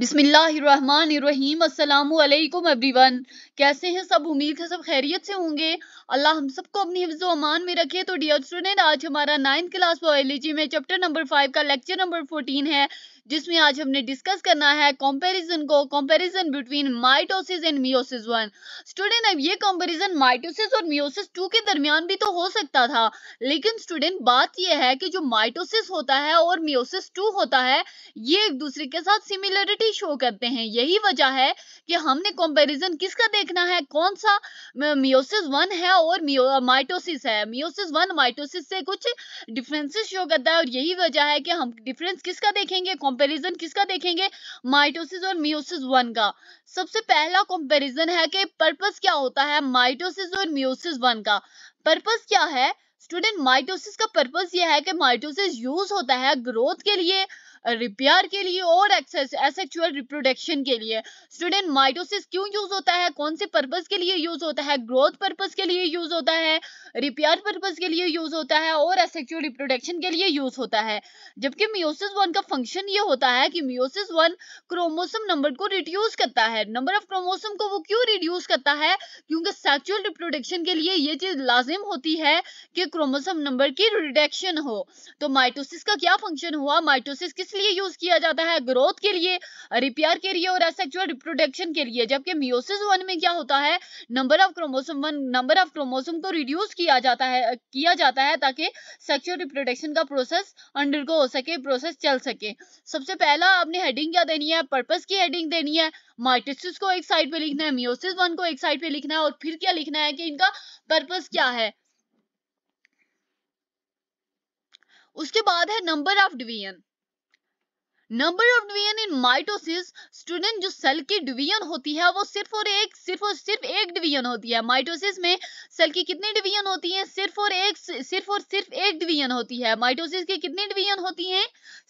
बिसमीम् everyone कैसे हैं सब उम्मीद है सब खैरियत से होंगे अल्लाह हम सबको अपनी हिफ्ज अमान में रखे तो डियर स्टूडेंट आज हमारा नाइन्थ क्लास बायोलॉजी में चैप्टर नंबर फाइव का लेक्चर नंबर फोर्टीन है जिसमें आज हमने डिस्कस करना है कंपैरिजन को comparison between mitosis and meiosis one student अब ये कंपैरिजन माइटोसिस और मियोसिस टू के दरमियान भी तो हो सकता था लेकिन स्टूडेंट बात यह है कि जो माइटोसिस होता है और मियोसिस टू होता है ये एक दूसरे के साथ सिमिलरिटी शो करते हैं यही वजह है कि हमने कंपैरिजन किसका देखना है कौन सा मियोसिस वन है और माइटोसिस है मियोसिस वन माइटोसिस से कुछ डिफरेंसेस शो करता है और यही वजह है कि हम डिफरेंस किसका देखेंगे कंपैरिजन किसका देखेंगे माइटोसिस और मियोसिस वन का सबसे पहला कंपैरिजन है कि पर्पस क्या होता है माइटोसिस और मियोसिस वन का पर्पस क्या है स्टूडेंट माइटोसिस का पर्पस यह है कि माइटोसिस यूज होता है ग्रोथ के लिए रिपेयर के लिए और एसेक्चुअल रिप्रोडक्शन के लिए स्टूडेंट माइटोसिस क्यों यूज होता है कौन से पर्पज के लिए यूज होता है ग्रोथ पर्पज के लिए यूज होता है रिपेयर पर्पज के लिए यूज होता है और एसेक्चुअल रिप्रोडक्शन के लिए यूज होता है जबकि मियोसिस वन का फंक्शन ये होता है कि मियोसिस वन क्रोमोसम नंबर को रिड्यूस करता है नंबर ऑफ क्रोमोसम को वो क्यों रिड्यूस करता है क्योंकि सेक्चुअल रिप्रोडक्शन के लिए ये चीज लाजिम होती है कि क्रोमोसम नंबर की रिडक्शन हो तो माइटोसिस का क्या फंक्शन हुआ माइटोसिस किस लिए यूज किया जाता है ग्रोथ के लिए रिपेयर के लिए और एसेक्चुअल रिप्रोडक्शन के लिए जबकि मियोसिस वन में क्या होता है number of chromosome one number of chromosome को रिड्यूस किया जाता है किया जाता है ताकि सेक्चुअल रिप्रोडक्शन का प्रोसेस अंडरगो हो सके प्रोसेस चल सके सबसे पहला आपने हेडिंग क्या देनी है पर्पज की हेडिंग देनी है माइटिस को एक साइड पे लिखना है मियोसिस वन को एक साइड पे लिखना है और फिर क्या लिखना है कि इनका पर्पज क्या है उसके बाद है number of division number of division in mitosis student जो सेल की डिवीजन होती है वो सिर्फ और एक सिर्फ और सिर्फ एक डिवीजन होती है माइटोसिस में सेल की कितनी डिवीजन होती है सिर्फ और एक सिर्फ और सिर्फ एक डिवीजन होती है माइटोसिस की कितनी डिवीजन होती है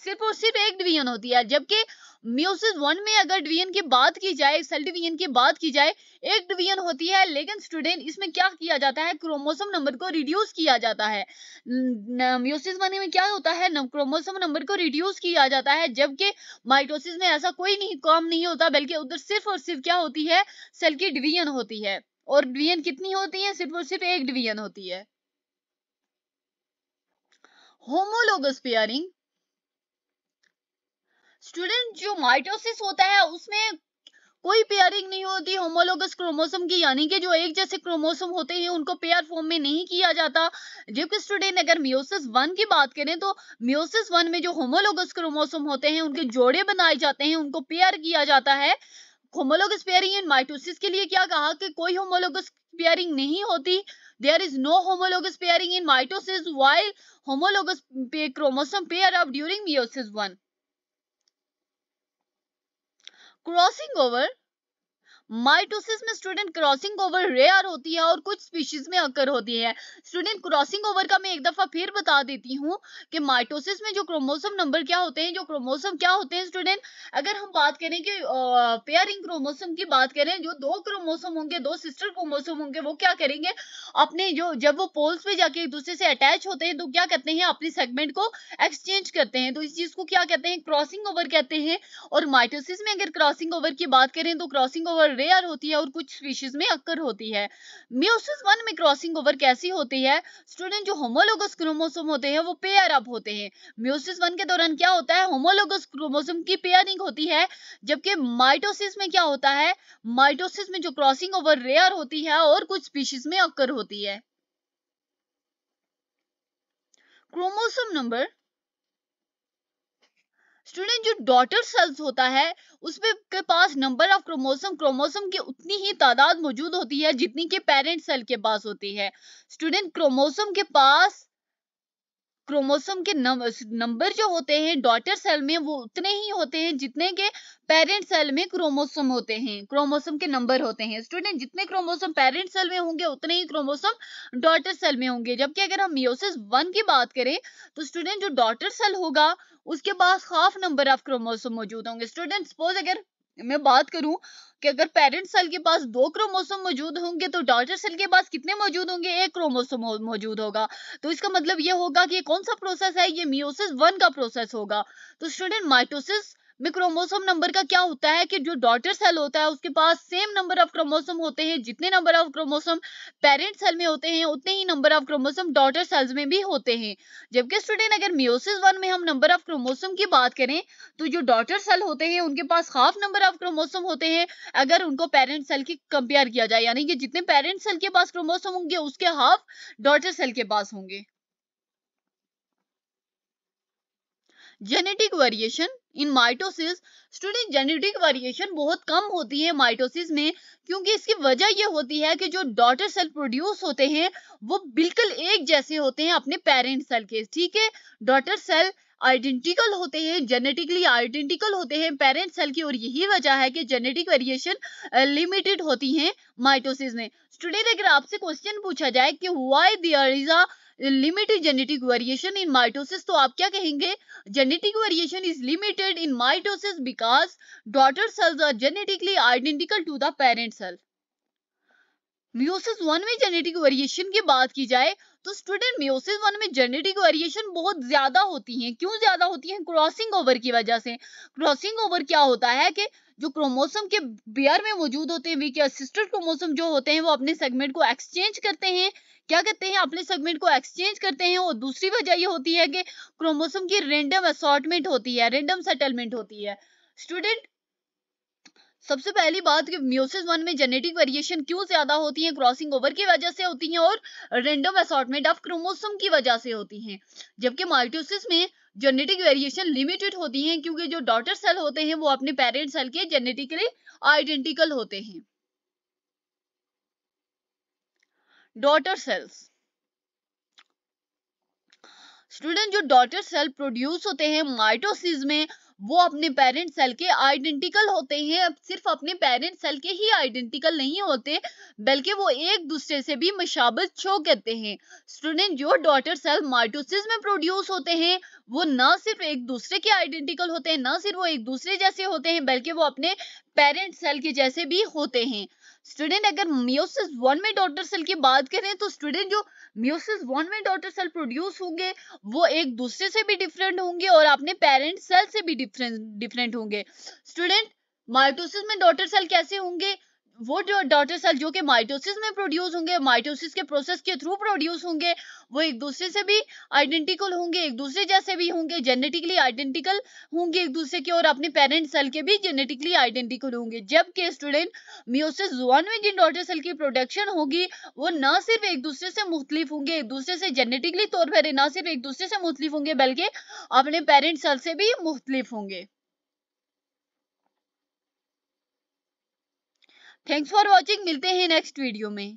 सिर्फ और सिर्फ एक डिवीजन होती है जबकि म्यूसिस वन में अगर डिवीजन की बात की जाए सेल डिवीजन की बात की जाए एक डिवीजन होती है लेकिन स्टूडेंट इसमें क्या किया जाता है क्रोमोसोम नंबर को रिड्यूस किया जाता है म्यूसिस वन में क्या होता है क्रोमोसोम नंबर को रिड्यूस किया जाता है जबकि माइटोसिस में ऐसा कोई नहीं काम नहीं होता बल्कि उधर सिर्फ और सिर्फ क्या होती है सेल की डिवीजन होती है और डिवीजन कितनी होती है सिर्फ और सिर्फ एक डिवीजन होती है होमोलोगस पेयरिंग स्टूडेंट जो माइटोसिस होता है उसमें कोई पेयरिंग नहीं होती होमोलोगस क्रोमोसोम की यानी कि जो एक जैसे क्रोमोसोम होते हैं उनको पेयर फॉर्म में नहीं किया जाता जबकि स्टूडेंट अगर मियोसिस वन की बात करें तो मियोसिस वन में जो होमोलोगस क्रोमोसोम होते हैं उनके जोड़े बनाए जाते हैं उनको पेयर किया जाता है होमोलोगस पेयरिंग एंड माइटोसिस के लिए क्या कहा कि कोई होमोलोगस पेयरिंग नहीं होती there is no homologous pairing in mitosis while homologous chromosome pair up during meiosis one crossing over mitosis में स्टूडेंट क्रॉसिंग ओवर रेयर होती है और कुछ स्पीशीज में अकर होती है स्टूडेंट क्रॉसिंग ओवर का मैं एक दफा फिर बता देती हूँ कि माइटोसिस में जो क्रोमोसोम नंबर क्या होते हैं जो क्रोमोसोम क्या होते हैं स्टूडेंट अगर हम बात करें कि पेयरिंग क्रोमोसोम की बात करें जो दो क्रोमोसोम होंगे दो सिस्टर क्रोमोसोम होंगे वो क्या करेंगे अपने जो जब वो पोल्स पे जाके एक दूसरे से अटैच होते हैं तो क्या करते हैं अपने सेगमेंट को एक्सचेंज करते हैं तो इस चीज को क्या कहते हैं क्रॉसिंग ओवर कहते हैं और माइटोसिस में अगर क्रॉसिंग ओवर की बात करें तो क्रॉसिंग ओवर रेयर होती है और कुछ स्पीशीज में अक्कर होती है म्यूसिस वन में क्रॉसिंग ओवर कैसी होती है स्टूडेंट जो होमोलोगस क्रोमोसोम होते हैं वो पेयर अप होते हैं म्यूसिस वन के दौरान क्या होता है होमोलोगस क्रोमोसोम की पेयरिंग होती है जबकि माइटोसिस में क्या होता है माइटोसिस में जो क्रॉसिंग ओवर रेयर होती है और कुछ स्पीशीज में अक्कर होती है क्रोमोसोम नंबर स्टूडेंट जो डॉटर सेल्स होता है उसमें के पास नंबर ऑफ क्रोमोसोम क्रोमोसोम की उतनी ही तादाद मौजूद होती है जितनी के पेरेंट सेल के पास होती है स्टूडेंट क्रोमोसोम के पास क्रोमोसोम के नंबर जो होते हैं डॉटर सेल में वो उतने ही होते हैं जितने के पेरेंट सेल में क्रोमोसोम होते हैं क्रोमोसोम के नंबर होते हैं स्टूडेंट जितने क्रोमोसोम पेरेंट सेल में होंगे उतने ही क्रोमोसोम डॉटर सेल में होंगे जबकि अगर हम मियोसिस वन की बात करें तो स्टूडेंट जो डॉटर सेल होगा उसके पास हाफ नंबर ऑफ क्रोमोसोम मौजूद होंगे स्टूडेंट सपोज अगर मैं बात करूं कि अगर पेरेंट सेल के पास दो क्रोमोसोम मौजूद होंगे तो डॉटर सेल के पास कितने मौजूद होंगे एक क्रोमोसोम मौजूद होगा तो इसका मतलब ये होगा कि ये कौन सा प्रोसेस है ये मियोसिस वन का प्रोसेस होगा तो स्टूडेंट माइटोसिस में क्रोमोसोम नंबर का क्या होता है कि जो डॉटर सेल होता है उसके पास सेम नंबर ऑफ क्रोमोसोम होते हैं जितने number of chromosome parent cell में होते हैं उतने ही number of chromosome daughter cells में भी होते हैं जबकि स्टूडेंट अगर मियोसिस वन में हम नंबर ऑफ क्रोमोसोम की बात करें तो जो डॉटर सेल होते हैं उनके पास हाफ नंबर ऑफ क्रोमोसोम होते हैं अगर उनको पेरेंट सेल की कंपेयर किया जाए यानी कि जितने पेरेंट सेल के पास क्रोमोसोम होंगे उसके हाफ डॉटर सेल के पास होंगे genetic variation in mitosis student genetic variation बहुत कम होती है माइटोसिस में क्योंकि इसकी वजह यह होती है कि जो डॉटर सेल प्रोड्यूस होते हैं वो बिल्कुल एक जैसे होते हैं अपने पेरेंट सेल के ठीक है डॉटर सेल आइडेंटिकल होते हैं जेनेटिकली आइडेंटिकल होते हैं पेरेंट सेल की और यही वजह है कि जेनेटिक वेरिएशन लिमिटेड होती है माइटोसिस में स्टूडेंट अगर आपसे क्वेश्चन पूछा जाए कि why there is a limited genetic variation in mitosis तो आप क्या कहेंगे genetic variation is limited in mitosis because daughter cells are genetically identical to the parent cell meiosis one में जेनेटिक वेरिएशन की बात की जाए तो स्टूडेंट मियोसिस वन में जेनेटिक वेरिएशन बहुत ज्यादा होती है क्यों ज्यादा होती है क्रॉसिंग ओवर की वजह से क्रॉसिंग ओवर क्या होता है कि जो क्रोमोसोम के बेयर में मौजूद होते हैं वे क्या सिस्टर क्रोमोसोम जो होते हैं वो अपने सेगमेंट को एक्सचेंज करते हैं क्या कहते हैं अपने सेगमेंट को एक्सचेंज करते हैं और दूसरी वजह ये होती है कि क्रोमोसोम की रेंडम असॉटमेंट होती है रेंडम सेटलमेंट होती है स्टूडेंट सबसे पहली बात कि म्यूसिस वन में जेनेटिक वेरिएशन क्यों ज्यादा होती है क्रॉसिंग ओवर की वजह से होती है और रेंडम असॉटमेंट ऑफ क्रोमोसोम की वजह से होती है जबकि माइटोसिस में जेनेटिक वेरिएशन लिमिटेड होती है क्योंकि जो डॉटर सेल होते हैं वो अपने पेरेंट सेल के जेनेटिकली आइडेंटिकल होते हैं डॉटर सेल्स स्टूडेंट जो डॉटर सेल प्रोड्यूस होते हैं माइटोसिस में वो अपने पेरेंट सेल के आइडेंटिकल होते हैं सिर्फ अपने पेरेंट सेल के ही आइडेंटिकल नहीं होते बल्कि वो एक दूसरे से भी मशाबत शो करते हैं स्टूडेंट जो डॉटर सेल माइटोसिस में प्रोड्यूस होते हैं वो ना सिर्फ एक दूसरे के आइडेंटिकल होते हैं ना सिर्फ वो एक दूसरे जैसे होते हैं बल्कि वो अपने पेरेंट सेल के जैसे भी होते हैं स्टूडेंट अगर मियोसिस वन में डॉटर सेल की बात करें तो स्टूडेंट जो मियोसिस वन में डॉटर सेल प्रोड्यूस होंगे वो एक दूसरे से भी डिफरेंट होंगे और अपने पेरेंट सेल से भी डिफरेंट डिफरेंट होंगे स्टूडेंट माइटोसिस में डॉटर सेल कैसे होंगे वो जो डॉटर सेल जो कि माइटोसिस में प्रोड्यूस होंगे माइटोसिस के प्रोसेस के थ्रू प्रोड्यूस होंगे वो एक दूसरे से भी आइडेंटिकल होंगे एक दूसरे जैसे भी होंगे जेनेटिकली आइडेंटिकल होंगे एक दूसरे के और अपने पेरेंट सेल के भी जेनेटिकली आइडेंटिकल होंगे जबकि स्टूडेंट मियोसिस वन में जिन डॉटर सेल की प्रोडक्शन होगी वो ना सिर्फ एक दूसरे से मुख्तलिफ होंगे एक दूसरे से जेनेटिकली तौर पर ना सिर्फ एक दूसरे से मुख्तलिफ होंगे बल्कि अपने पेरेंट सेल से भी मुख्तलिफ होंगे थैंक्स फॉर वॉचिंग मिलते हैं नेक्स्ट वीडियो में